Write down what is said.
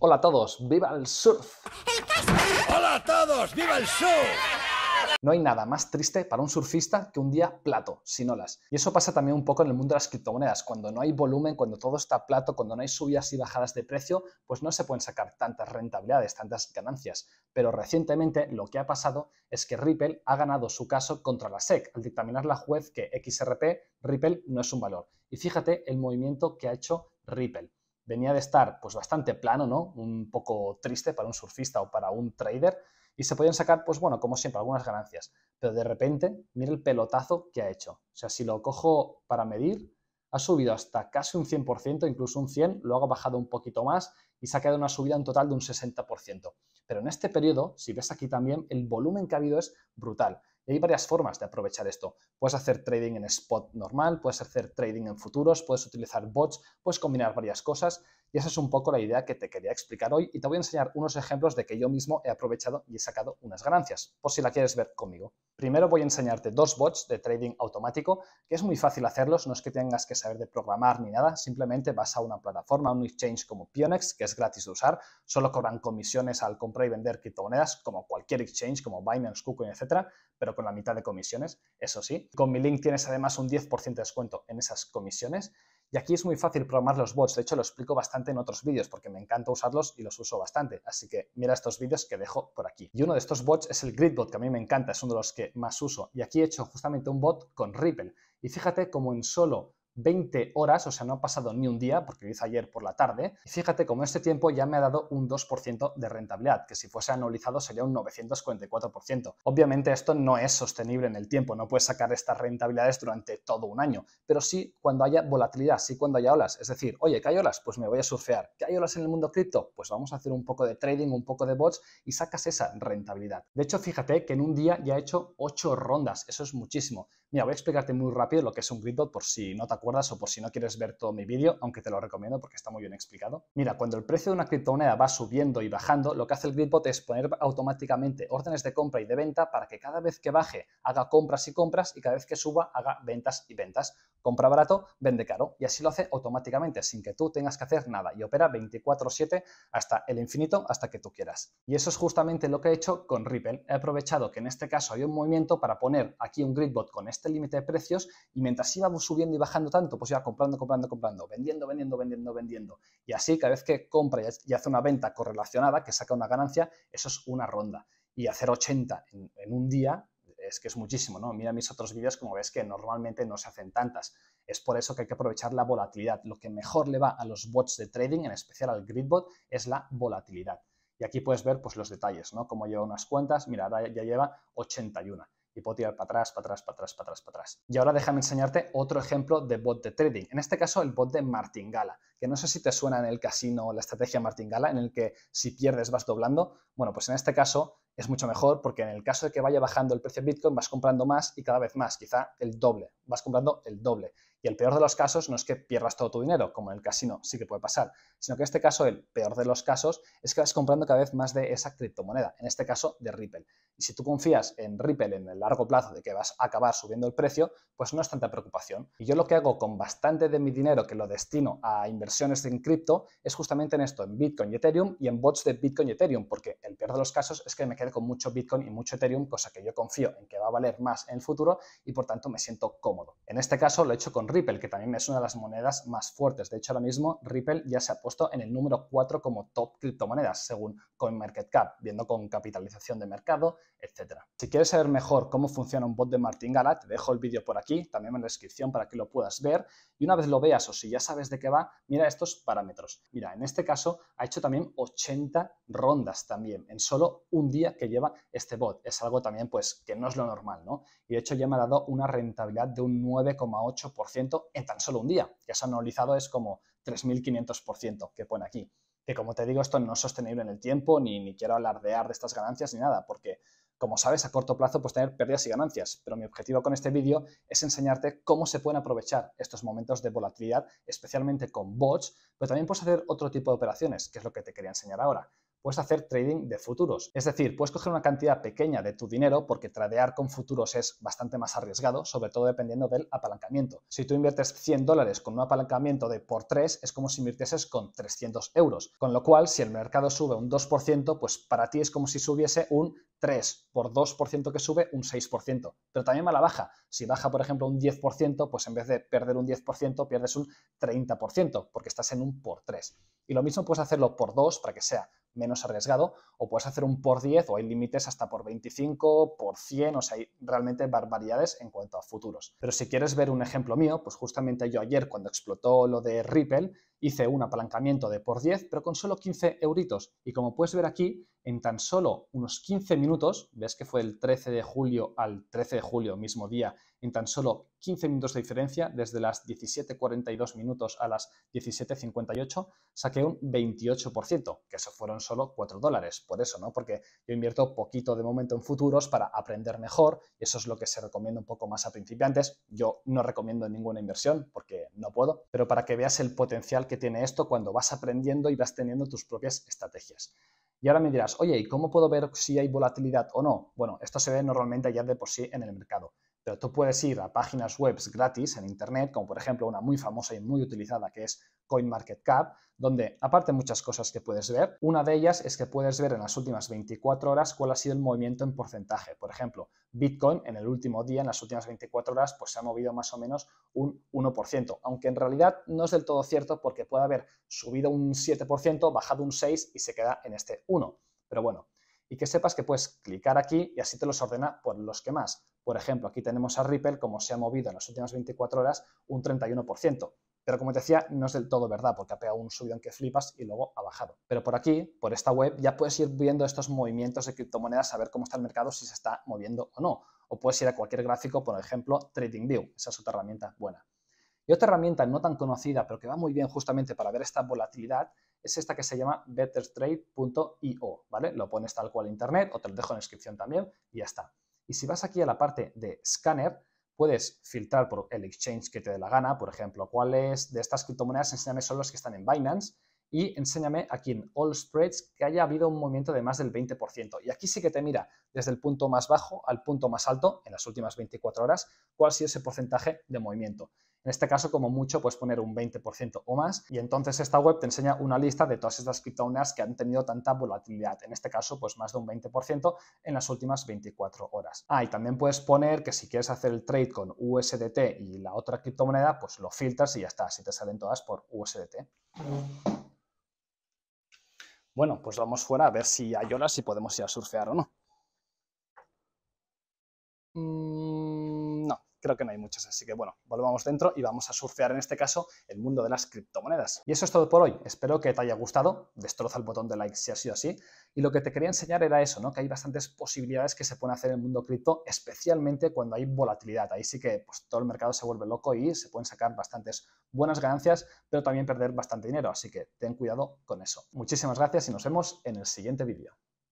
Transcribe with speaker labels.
Speaker 1: Hola a todos, viva el surf. Hola a todos, viva el surf. No hay nada más triste para un surfista que un día plato, sin olas. Y eso pasa también un poco en el mundo de las criptomonedas. Cuando no hay volumen, cuando todo está plato, cuando no hay subidas y bajadas de precio, pues no se pueden sacar tantas rentabilidades, tantas ganancias. Pero recientemente lo que ha pasado es que Ripple ha ganado su caso contra la SEC al dictaminar la juez que XRP, Ripple, no es un valor. Y fíjate el movimiento que ha hecho Ripple venía de estar pues bastante plano, ¿no? Un poco triste para un surfista o para un trader y se podían sacar, pues bueno, como siempre, algunas ganancias. Pero de repente, mira el pelotazo que ha hecho. O sea, si lo cojo para medir, ha subido hasta casi un 100%, incluso un 100%, lo ha bajado un poquito más y se ha quedado una subida en total de un 60%. Pero en este periodo, si ves aquí también, el volumen que ha habido es brutal. Y hay varias formas de aprovechar esto. Puedes hacer trading en spot normal, puedes hacer trading en futuros, puedes utilizar bots, puedes combinar varias cosas y esa es un poco la idea que te quería explicar hoy y te voy a enseñar unos ejemplos de que yo mismo he aprovechado y he sacado unas ganancias, por si la quieres ver conmigo. Primero voy a enseñarte dos bots de trading automático, que es muy fácil hacerlos, no es que tengas que saber de programar ni nada, simplemente vas a una plataforma, un exchange como Pionex, que es gratis de usar, solo cobran comisiones al comprar y vender criptomonedas, como cualquier exchange, como Binance, KuCoin, etc., pero con la mitad de comisiones, eso sí. Con mi link tienes además un 10% de descuento en esas comisiones y aquí es muy fácil programar los bots, de hecho lo explico bastante en otros vídeos porque me encanta usarlos y los uso bastante, así que mira estos vídeos que dejo por aquí. Y uno de estos bots es el Gridbot, que a mí me encanta, es uno de los que más uso. Y aquí he hecho justamente un bot con Ripple. Y fíjate como en solo 20 horas, o sea, no ha pasado ni un día, porque lo hice ayer por la tarde. Y fíjate cómo este tiempo ya me ha dado un 2% de rentabilidad, que si fuese anualizado sería un 944%. Obviamente esto no es sostenible en el tiempo, no puedes sacar estas rentabilidades durante todo un año, pero sí cuando haya volatilidad, sí cuando haya olas. Es decir, oye, ¿qué hay olas? Pues me voy a surfear. ¿Qué hay olas en el mundo cripto? Pues vamos a hacer un poco de trading, un poco de bots y sacas esa rentabilidad. De hecho, fíjate que en un día ya he hecho 8 rondas, eso es muchísimo. Mira, voy a explicarte muy rápido lo que es un grid bot, por si no te acuerdas o por si no quieres ver todo mi vídeo, aunque te lo recomiendo porque está muy bien explicado. Mira, cuando el precio de una criptomoneda va subiendo y bajando, lo que hace el bot es poner automáticamente órdenes de compra y de venta para que cada vez que baje haga compras y compras y cada vez que suba haga ventas y ventas. Compra barato, vende caro y así lo hace automáticamente sin que tú tengas que hacer nada y opera 24/7 hasta el infinito, hasta que tú quieras. Y eso es justamente lo que he hecho con Ripple. He aprovechado que en este caso hay un movimiento para poner aquí un gridbot con este este límite de precios y mientras íbamos subiendo y bajando tanto, pues iba comprando, comprando, comprando, vendiendo, vendiendo, vendiendo, vendiendo. Y así, cada vez que compra y hace una venta correlacionada, que saca una ganancia, eso es una ronda. Y hacer 80 en, un día es que es muchísimo, ¿no? Mira mis otros vídeos, como ves que normalmente no se hacen tantas. Es por eso que hay que aprovechar la volatilidad. Lo que mejor le va a los bots de trading, en especial al gridbot, es la volatilidad. Y aquí puedes ver pues, los detalles, ¿no? Cómo lleva unas cuentas Mira, ya lleva 81 y puedo tirar para atrás, para atrás, para atrás, para atrás, para atrás. Y ahora déjame enseñarte otro ejemplo de bot de trading. En este caso, el bot de martingala, que no sé si te suena en el casino la estrategia martingala, en el que si pierdes vas doblando. Bueno, pues en este caso es mucho mejor porque en el caso de que vaya bajando el precio de Bitcoin vas comprando más y cada vez más, quizá el doble, vas comprando el doble. Y el peor de los casos no es que pierdas todo tu dinero, como en el casino sí que puede pasar, sino que en este caso el peor de los casos es que vas comprando cada vez más de esa criptomoneda, en este caso de Ripple. Y si tú confías en Ripple en el largo plazo de que vas a acabar subiendo el precio, pues no es tanta preocupación. Y yo lo que hago con bastante de mi dinero que lo destino a inversiones en cripto es justamente en esto, en Bitcoin y Ethereum y en bots de Bitcoin y Ethereum, porque el peor de los casos es que me quede con mucho Bitcoin y mucho Ethereum, cosa que yo confío en que va a valer más en el futuro y por tanto me siento cómodo. En este caso lo he hecho con Ripple, que también es una de las monedas más fuertes. De hecho, ahora mismo Ripple ya se ha puesto en el número 4 como top criptomonedas, según CoinMarketCap, viendo con capitalización de mercado, etc. Si quieres saber mejor cómo funciona un bot de Martin Gala, te dejo el vídeo por aquí, también en la descripción para que lo puedas ver. Y una vez lo veas o si ya sabes de qué va, mira estos parámetros. Mira, en este caso ha hecho también 80 rondas también, en solo un día que lleva este bot. Es algo también pues que no es lo normal, ¿no? Y de hecho ya me ha dado una rentabilidad de un 9,8% en tan solo un día, que eso anualizado es como 3.500% que pone aquí. Que como te digo, esto no es sostenible en el tiempo, ni, ni quiero alardear de estas ganancias ni nada, porque como sabes, a corto plazo puedes tener pérdidas y ganancias, pero mi objetivo con este vídeo es enseñarte cómo se pueden aprovechar estos momentos de volatilidad, especialmente con bots, pero también puedes hacer otro tipo de operaciones, que es lo que te quería enseñar ahora puedes hacer trading de futuros. Es decir, puedes coger una cantidad pequeña de tu dinero porque tradear con futuros es bastante más arriesgado, sobre todo dependiendo del apalancamiento. Si tú inviertes 100 dólares con un apalancamiento de por 3, es como si invirtieses con 300 euros. Con lo cual, si el mercado sube un 2%, pues para ti es como si subiese un 3 por 2% que sube, un 6%. Pero también mala la baja. Si baja, por ejemplo, un 10%, pues en vez de perder un 10%, pierdes un 30%, porque estás en un por 3. Y lo mismo puedes hacerlo por 2 para que sea menos arriesgado, o puedes hacer un por 10 o hay límites hasta por 25, por 100, o sea, hay realmente barbaridades en cuanto a futuros. Pero si quieres ver un ejemplo mío, pues justamente yo ayer cuando explotó lo de Ripple, hice un apalancamiento de por 10, pero con solo 15 euritos. Y como puedes ver aquí, en tan solo unos 15 minutos, ves que fue el 13 de julio al 13 de julio, mismo día en tan solo 15 minutos de diferencia, desde las 17.42 minutos a las 17.58, saqué un 28%, que eso fueron solo 4 dólares. Por eso, ¿no? Porque yo invierto poquito de momento en futuros para aprender mejor, eso es lo que se recomienda un poco más a principiantes. Yo no recomiendo ninguna inversión porque no puedo, pero para que veas el potencial que tiene esto cuando vas aprendiendo y vas teniendo tus propias estrategias. Y ahora me dirás, oye, ¿y cómo puedo ver si hay volatilidad o no? Bueno, esto se ve normalmente ya de por sí en el mercado. Pero tú puedes ir a páginas web gratis en Internet, como por ejemplo una muy famosa y muy utilizada que es CoinMarketCap, donde aparte muchas cosas que puedes ver, una de ellas es que puedes ver en las últimas 24 horas cuál ha sido el movimiento en porcentaje. Por ejemplo, Bitcoin en el último día, en las últimas 24 horas, pues se ha movido más o menos un 1%, aunque en realidad no es del todo cierto porque puede haber subido un 7%, bajado un 6% y se queda en este 1%. Pero bueno, y que sepas que puedes clicar aquí y así te los ordena por los que más. Por ejemplo, aquí tenemos a Ripple como se ha movido en las últimas 24 horas un 31%. Pero como te decía, no es del todo verdad porque ha pegado un en que flipas y luego ha bajado. Pero por aquí, por esta web, ya puedes ir viendo estos movimientos de criptomonedas, saber cómo está el mercado, si se está moviendo o no. O puedes ir a cualquier gráfico, por ejemplo, TradingView. Esa es otra herramienta buena. Y otra herramienta no tan conocida, pero que va muy bien justamente para ver esta volatilidad, es esta que se llama bettertrade.io, ¿vale? Lo pones tal cual internet o te lo dejo en la descripción también y ya está. Y si vas aquí a la parte de scanner, puedes filtrar por el exchange que te dé la gana, por ejemplo, cuáles de estas criptomonedas, enséñame solo las que están en Binance y enséñame aquí en All Spreads que haya habido un movimiento de más del 20%. Y aquí sí que te mira desde el punto más bajo al punto más alto en las últimas 24 horas cuál ha sido ese porcentaje de movimiento. En este caso, como mucho, puedes poner un 20% o más y entonces esta web te enseña una lista de todas estas criptomonedas que han tenido tanta volatilidad. En este caso, pues más de un 20% en las últimas 24 horas. Ah, y también puedes poner que si quieres hacer el trade con USDT y la otra criptomoneda, pues lo filtras y ya está, Si te salen todas por USDT. Bueno, pues vamos fuera a ver si hay olas y podemos ir a surfear o no. Mm, creo que no hay muchas. Así que bueno, volvamos dentro y vamos a surfear en este caso el mundo de las criptomonedas. Y eso es todo por hoy. Espero que te haya gustado. Destroza el botón de like si ha sido así. Y lo que te quería enseñar era eso, Que hay bastantes posibilidades que se pueden hacer en el mundo cripto, especialmente cuando hay volatilidad. Ahí sí que pues, todo el mercado se vuelve loco y se pueden sacar bastantes buenas ganancias, pero también perder bastante dinero. Así que ten cuidado con eso. Muchísimas gracias y nos vemos en el siguiente vídeo.